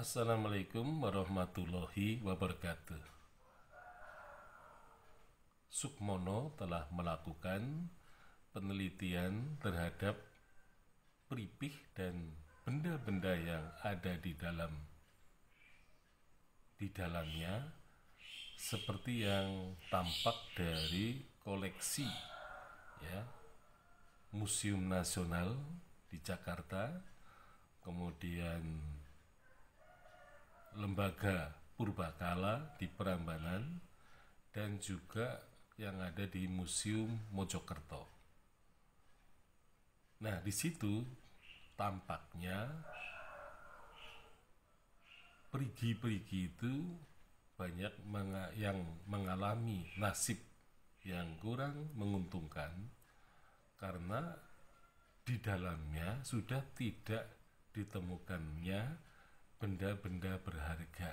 Assalamualaikum warahmatullahi wabarakatuh. Sukmono telah melakukan penelitian terhadap peripih dan benda-benda yang ada di dalam di dalamnya seperti yang tampak dari koleksi ya Museum Nasional di Jakarta kemudian lembaga purbakala di Prambanan dan juga yang ada di Museum Mojokerto. Nah, di situ tampaknya perigi-perigi itu banyak yang mengalami nasib yang kurang menguntungkan karena di dalamnya sudah tidak ditemukannya benda-benda berharga.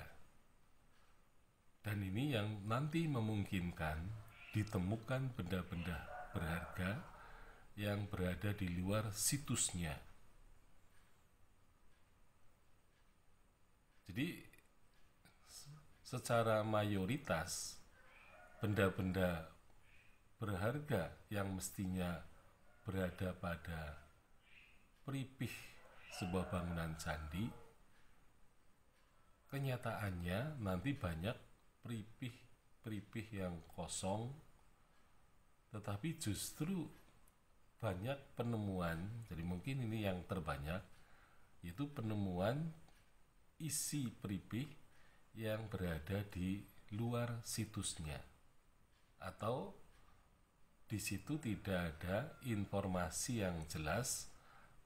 Dan ini yang nanti memungkinkan ditemukan benda-benda berharga yang berada di luar situsnya. Jadi secara mayoritas benda-benda berharga yang mestinya berada pada peripih sebuah bangunan candi kenyataannya nanti banyak pripih-pripih yang kosong tetapi justru banyak penemuan jadi mungkin ini yang terbanyak itu penemuan isi pripih yang berada di luar situsnya atau di situ tidak ada informasi yang jelas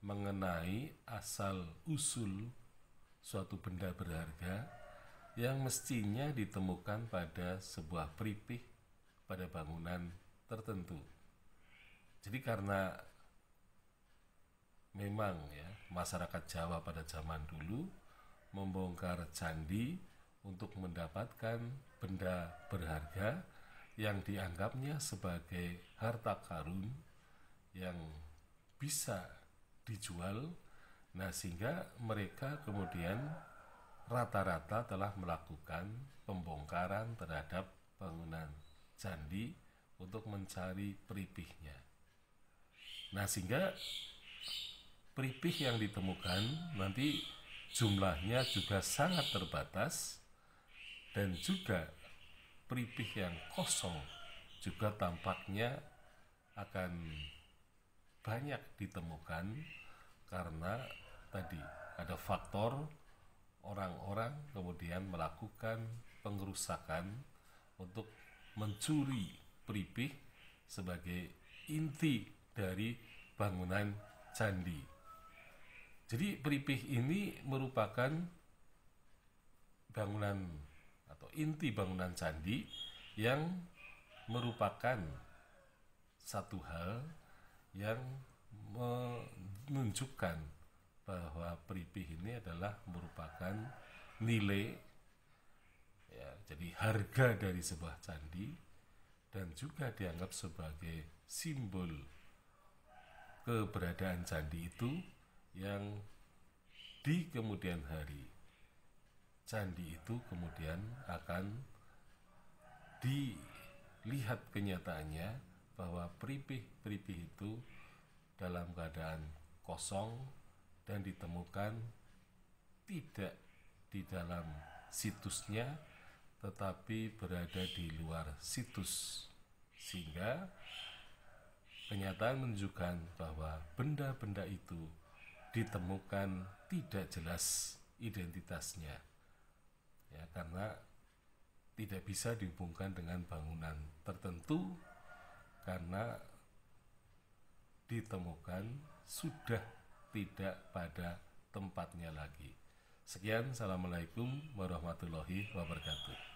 mengenai asal usul suatu benda berharga yang mestinya ditemukan pada sebuah peripih pada bangunan tertentu. Jadi karena memang ya masyarakat Jawa pada zaman dulu membongkar candi untuk mendapatkan benda berharga yang dianggapnya sebagai harta karun yang bisa dijual Nah, sehingga mereka kemudian rata-rata telah melakukan pembongkaran terhadap bangunan candi untuk mencari peripihnya. Nah, sehingga peripih yang ditemukan nanti jumlahnya juga sangat terbatas dan juga peripih yang kosong juga tampaknya akan banyak ditemukan karena tadi ada faktor orang-orang kemudian melakukan pengerusakan untuk mencuri peripih sebagai inti dari bangunan candi. Jadi peripih ini merupakan bangunan atau inti bangunan candi yang merupakan satu hal yang menunjukkan bahwa peripih ini adalah merupakan nilai ya, jadi harga dari sebuah candi dan juga dianggap sebagai simbol keberadaan candi itu yang di kemudian hari candi itu kemudian akan dilihat kenyataannya bahwa peripih-peripih itu dalam keadaan kosong dan ditemukan tidak di dalam situsnya tetapi berada di luar situs sehingga kenyataan menunjukkan bahwa benda-benda itu ditemukan tidak jelas identitasnya ya karena tidak bisa dihubungkan dengan bangunan tertentu karena ditemukan sudah tidak pada tempatnya lagi. Sekian, Assalamualaikum warahmatullahi wabarakatuh.